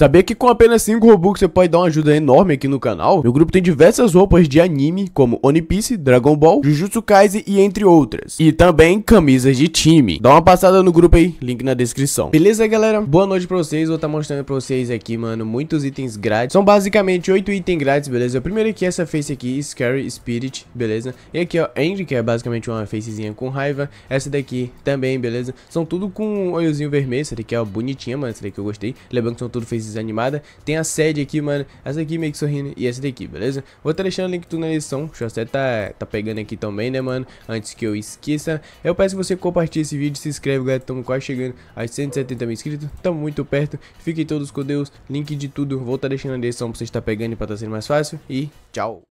Saber que com apenas 5 Robux você pode dar uma ajuda enorme aqui no canal? Meu grupo tem diversas roupas de anime, como One Piece, Dragon Ball, Jujutsu Kaisen e entre outras. E também camisas de time. Dá uma passada no grupo aí, link na descrição. Beleza, galera? Boa noite pra vocês. Vou estar tá mostrando pra vocês aqui, mano, muitos itens grátis. São basicamente 8 itens grátis, beleza? O primeiro aqui é essa face aqui, Scary Spirit, beleza? E aqui, ó, Angry, que é basicamente uma facezinha com raiva. Essa daqui também, beleza? São tudo com um olhozinho vermelho. Essa daqui é ó, bonitinha, mano. Essa daqui eu gostei. Lembrando que são tudo faces desanimada. Tem a sede aqui, mano. Essa aqui meio que sorrindo e essa daqui, beleza? Vou estar tá deixando o link tudo na descrição. O José tá, tá pegando aqui também, né, mano? Antes que eu esqueça. Eu peço que você compartilhe esse vídeo, se inscreve, galera. estamos quase chegando aos 170 mil inscritos. estamos muito perto. Fiquem todos com Deus. Link de tudo. Vou estar tá deixando na descrição pra você estar tá pegando e pra estar tá sendo mais fácil. E tchau!